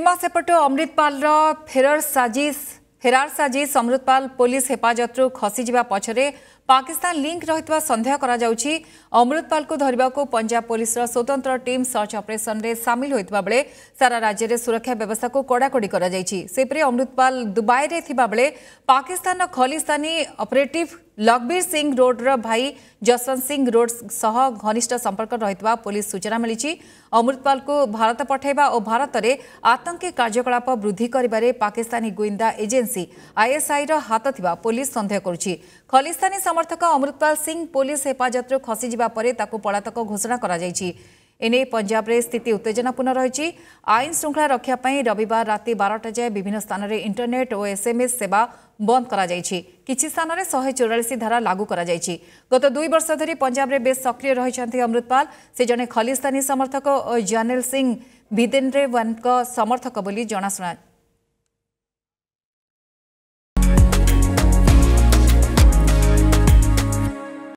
सीमा सेपटे अमृतपाल फेरर साजिश फेरार साजिश अमृतपाल पुलिस हेफाजत खसीजा पचरे पाकिस्तान लिंक रही सन्देह अमृतपाल को धरवाक पंजाब पुलिस स्वतंत्र टीम सर्च अपरेसन में सामिल होता बेले सारा राज्य में सुरक्षा व्यवस्था को कड़ाकड़ी से अमृतपाल दुबई में ताकिस्तान खलिस्तानी अपरेटिव ଲକ୍ବୀର ସିଂ ରୋଡ୍ର ଭାଇ ଯଶବନ୍ତ ସିଂ ରୋଡ୍ ସହ ଘନିଷ୍ଠ ସମ୍ପର୍କ ରହିଥିବା ପୋଲିସ ସୂଚନା ମିଳିଛି ଅମୃତପାଲକୁ ଭାରତ ପଠାଇବା ଓ ଭାରତରେ ଆତଙ୍କୀ କାର୍ଯ୍ୟକଳାପ ବୃଦ୍ଧି କରିବାରେ ପାକିସ୍ତାନୀ ଗୁଇନ୍ଦା ଏଜେନ୍ସି ଆଇଏସ୍ଆଇର ହାତ ଥିବା ପୋଲିସ ସନ୍ଦେହ କରୁଛି ଖଲିସ୍ତାନୀ ସମର୍ଥକ ଅମୃତପାଲ ସିଂ ପୋଲିସ ହେଫାଜତରୁ ଖସିଯିବା ପରେ ତାକୁ ପଳାତକ ଘୋଷଣା କରାଯାଇଛି এনে পঞ্জাবের স্থিতি উত্তেজনাপূর্ণ রয়েছে আইন শৃঙ্খলা রক্ষা পাই রবিবার রাতে বারোটা যায় বিভিন্ন স্থানের ইন্টরনেট ও এসএমএস সেবা বন্ধ করা যাইছি কিছু স্থানের শহে চৌরাশি ধারা লাগু করা যাইছি গত দুই বর্ষ ধরে পঞ্জাবের বেশ সক্রিয় রয়েছেন অমৃতপাল সে জনে খলিস্তানী সমর্থক ও জানেল সিং ভিদেন্দ্রে ওয়ানক সমর্থক বলে জনাশুনা